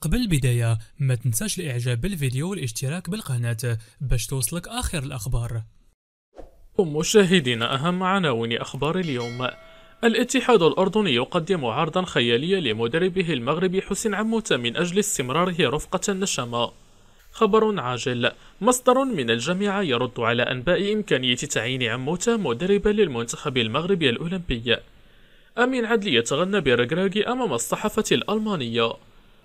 قبل البداية ما تنساش الاعجاب بالفيديو والاشتراك بالقناة باش توصلك اخر الاخبار مشاهدينا اهم عناوين اخبار اليوم الاتحاد الأردني يقدم عرضا خياليا لمدربه المغربي حسين عموتة من أجل استمراره رفقة النشامة خبر عاجل مصدر من الجامعة يرد على أنباء إمكانية تعيين عموتة مدربا للمنتخب المغربي الأولمبي أمين عدلي يتغنى برجراجي أمام الصحافة الألمانية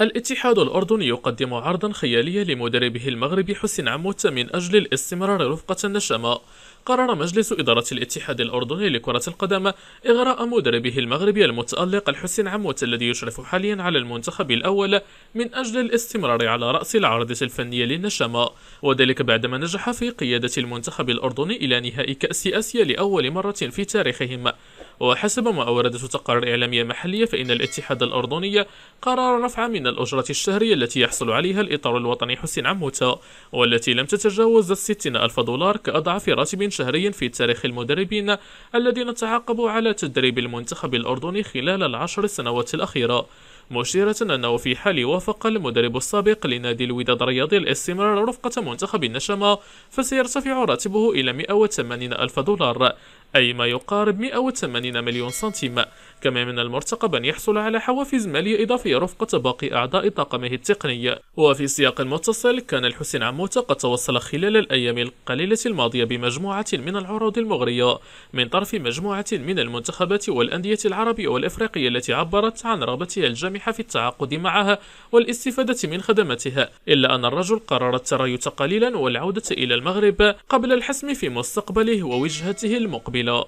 الاتحاد الأردني يقدم عرضا خياليا لمدربه المغربي حسين عموت من أجل الاستمرار رفقة النشامة قرر مجلس إدارة الاتحاد الأردني لكرة القدم إغراء مدربه المغربي المتألق الحسين عموت الذي يشرف حاليا على المنتخب الأول من أجل الاستمرار على رأس العارضة الفنية للنشامة وذلك بعدما نجح في قيادة المنتخب الأردني إلى نهائي كأس آسيا لأول مرة في تاريخهم وحسب ما أوردته تقارير إعلامية محلية فإن الاتحاد الأردني قرر رفع من الأجرة الشهرية التي يحصل عليها الإطار الوطني حسين عموتة والتي لم تتجاوز الستين ألف دولار كأضعف راتب شهري في تاريخ المدربين الذين تعاقبوا على تدريب المنتخب الأردني خلال العشر سنوات الأخيرة مشيرة أنه في حال وافق المدرب السابق لنادي الوداد الرياضي الاستمرار رفقة منتخب النشمة فسيرتفع راتبه إلى 180 ألف دولار أي ما يقارب 180 مليون سنتيم كما من المرتقب أن يحصل على حوافز مالية إضافية رفقة باقي أعضاء طاقمه التقني وفي سياق متصل كان الحسين عموتة قد توصل خلال الأيام القليلة الماضية بمجموعة من العروض المغرية من طرف مجموعة من المنتخبات والأندية العربية والإفريقية التي عبرت عن رغبتها الجامحة في التعاقد معها والاستفادة من خدماتها إلا أن الرجل قرر التريث قليلا والعودة إلى المغرب قبل الحسم في مستقبله ووجهته المقبلة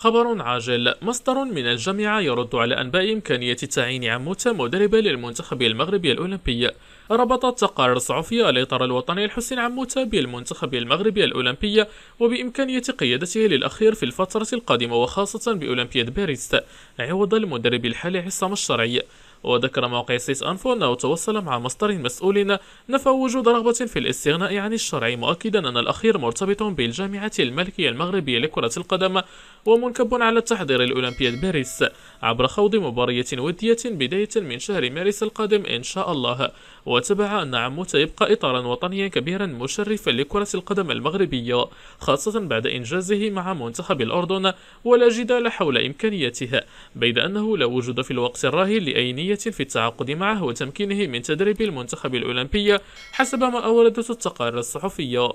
خبر عاجل مصدر من الجامعة يرد على أنباء إمكانية تعيين عموتة مدربة للمنتخب المغربي الأولمبي ربطت تقارير صحفية الإطار الوطني الحسين عموتة بالمنتخب المغربي الأولمبي وبإمكانية قيادته للأخير في الفترة القادمة وخاصة بأولمبياد باريس عوض المدرب الحالي عصام الشرعي وذكر موقع سيس أنفو أنه توصل مع مصدر مسؤول نفى وجود رغبة في الاستغناء عن الشرع مؤكدا أن الأخير مرتبط بالجامعة الملكية المغربية لكرة القدم ومنكب على التحضير الأولمبياد باريس عبر خوض مباراة ودية بداية من شهر مارس القادم إن شاء الله وتبع أن عموت يبقى إطارا وطنيا كبيرا مشرفا لكرة القدم المغربية خاصة بعد إنجازه مع منتخب الأردن ولا جدال حول إمكانيته بيد أنه لا وجود في الوقت الراهن لأي نية عملية في التعاقد معه وتمكينه من تدريب المنتخب الأولمبي حسب ما أوردت التقارير الصحفية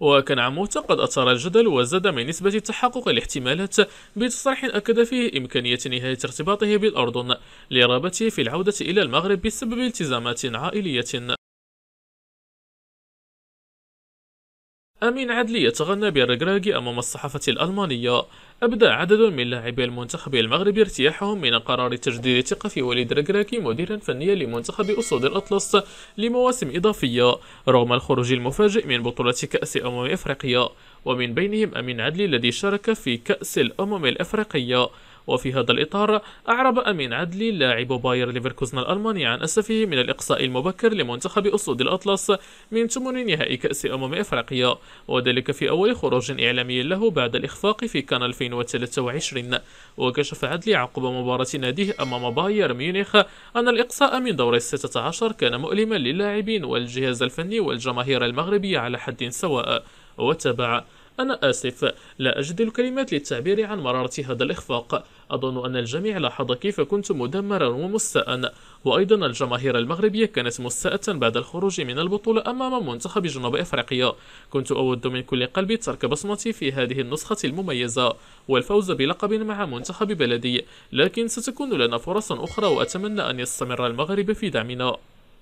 وكان عموت قد أثار الجدل وزاد من نسبة تحقق الاحتمالات بتصريح أكد فيه إمكانية نهاية ارتباطه بالأردن لرغبته في العودة إلى المغرب بسبب التزامات عائلية أمين عدلي يتغنى بالركراكي أمام الصحافة الألمانية أبدى عدد من لاعبي المنتخب المغربي ارتياحهم من قرار تجديد ثقة في وليد ركراكي مديرا فنيا لمنتخب أسود الأطلس لمواسم إضافية رغم الخروج المفاجئ من بطولة كأس أمم إفريقيا ومن بينهم أمين عدلي الذي شارك في كأس الأمم الإفريقية وفي هذا الإطار أعرب أمين عدلي لاعب باير ليفركوزن الألماني عن أسفه من الإقصاء المبكر لمنتخب أسود الأطلس من ثمن نهائي كأس أمم أفريقيا وذلك في أول خروج إعلامي له بعد الإخفاق في كان 2023 وكشف عدلي عقب مباراة ناديه أمام باير ميونخ أن الإقصاء من دور الستة عشر كان مؤلما للاعبين والجهاز الفني والجماهير المغربية على حد سواء وتابع أنا آسف لا أجد الكلمات للتعبير عن مرارة هذا الإخفاق أظن أن الجميع لاحظ كيف كنت مدمرا ومستاء وأيضا الجماهير المغربية كانت مستاءة بعد الخروج من البطولة أمام منتخب جنوب أفريقيا كنت أود من كل قلبي ترك بصمتي في هذه النسخة المميزة والفوز بلقب مع منتخب بلدي لكن ستكون لنا فرص أخرى وأتمنى أن يستمر المغرب في دعمنا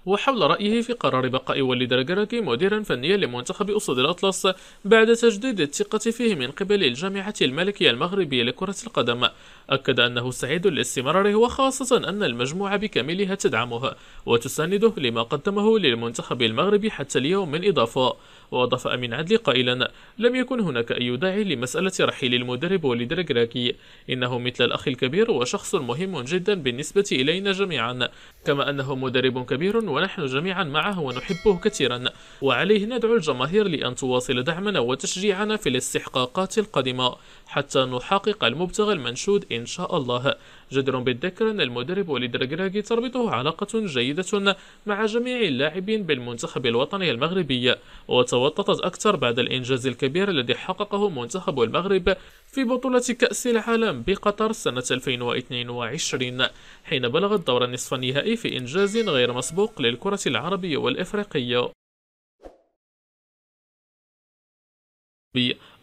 وحول رأيه في قرار بقاء وليد رجراكي مديرا فنيا لمنتخب أسود الأطلس بعد تجديد الثقة فيه من قبل الجامعة الملكية المغربية لكرة القدم أكد أنه سعيد لاستمراره وخاصة أن المجموعة بكاملها تدعمه وتسانده لما قدمه للمنتخب المغربي حتى اليوم من إضافة وأضاف أمين عدلي قائلا لم يكن هناك أي داعي لمسألة رحيل المدرب وليد رجراكي إنه مثل الأخ الكبير وشخص مهم جدا بالنسبة إلينا جميعا كما أنه مدرب كبير ونحن جميعا معه ونحبه كثيرا وعليه ندعو الجماهير لأن تواصل دعمنا وتشجيعنا في الاستحقاقات القادمة حتى نحقق المبتغى المنشود إن شاء الله جدر بالذكر أن المدرب وليد ركراكي تربطه علاقة جيدة مع جميع اللاعبين بالمنتخب الوطني المغربي وتوطدت أكثر بعد الإنجاز الكبير الذي حققه منتخب المغرب في بطولة كأس العالم بقطر سنة 2022 حين بلغ الدور النصف النهائي في إنجاز غير مسبوق للكرة العربية والإفريقية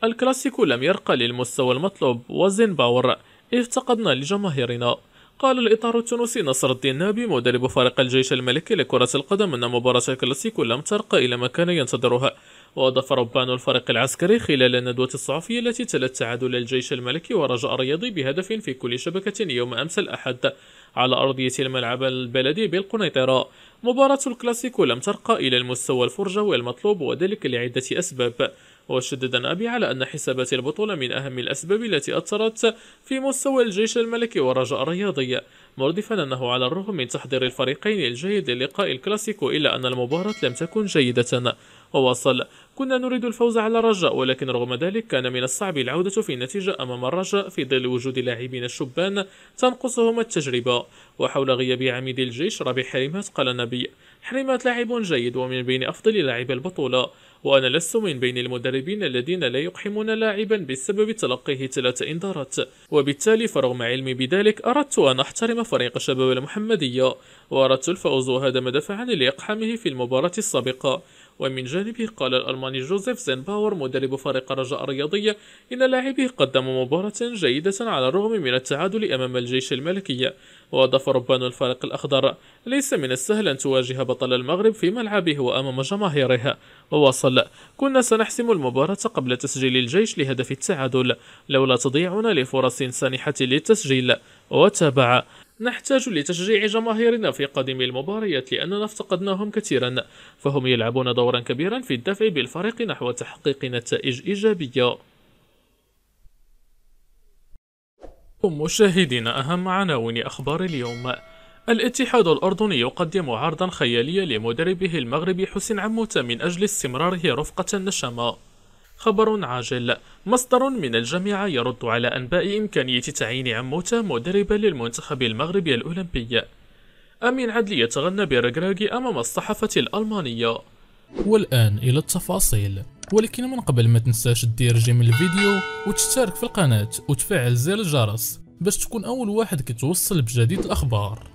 الكلاسيكو لم يرقى للمستوى المطلوب وزنباور افتقدنا لجماهيرنا قال الإطار التونسي نصر الدين نابي مدرب فريق الجيش الملكي لكرة القدم أن مباراة الكلاسيكو لم ترقى إلى ما كان ينتظرها وأضاف ربان الفريق العسكري خلال الندوة الصحفية التي تلت تعادل الجيش الملكي ورجاء الرياضي بهدف في كل شبكة يوم أمس الأحد على أرضية الملعب البلدي بالقنيطرة مباراة الكلاسيكو لم ترقى إلى المستوى الفرجوي المطلوب وذلك لعدة أسباب وشدد نابي على أن حسابات البطولة من أهم الأسباب التي أثرت في مستوى الجيش الملكي والرجاء الرياضي مردفا أنه على الرغم من تحضير الفريقين الجيد للقاء الكلاسيكو إلا أن المباراة لم تكن جيدة وواصل كنا نريد الفوز على الرجاء ولكن رغم ذلك كان من الصعب العودة في النتيجة أمام الرجاء في ظل وجود لاعبين الشبان تنقصهم التجربة وحول غياب عميد الجيش ربي حريمات قال نبي حريمات لاعب جيد ومن بين أفضل لاعبي البطولة وأنا لست من بين المدربين الذين لا يقحمون لاعبا بسبب تلقيه ثلاث إنذارات وبالتالي فرغم علمي بذلك أردت أن أحترم فريق شباب المحمدية وأردت الفوز وهذا ما دفعني لإقحامه في المباراة السابقة ومن جانبه قال الألماني جوزيف زينباور مدرب فريق الرجاء الرياضي إن لاعبيه قدم مباراة جيدة على الرغم من التعادل أمام الجيش الملكي وأضاف ربان الفريق الأخضر ليس من السهل أن تواجه بطل المغرب في ملعبه وأمام جماهيره وواصل كنا سنحسم المباراة قبل تسجيل الجيش لهدف التعادل لولا تضييعنا لفرص سانحة للتسجيل وتابع نحتاج لتشجيع جماهيرنا في قادم المباريات لأننا افتقدناهم كثيرا فهم يلعبون دورا كبيرا في الدفع بالفريق نحو تحقيق نتائج إيجابية مشاهدينا أهم عناوين أخبار اليوم الاتحاد الأردني يقدم عرضا خياليا لمدربه المغربي حسين عموتة من أجل استمراره رفقة النشامة خبر عاجل مصدر من الجامعة يرد على أنباء إمكانية تعيين عموتة مدربا للمنتخب المغربي الأولمبي أمين عدلي يتغنى برجراجي أمام الصحافة الألمانية والآن إلى التفاصيل ولكن من قبل ما تنساش دير جيم الفيديو وتشترك في القناة وتفعل زر الجرس باش تكون أول واحد كتوصل بجديد الأخبار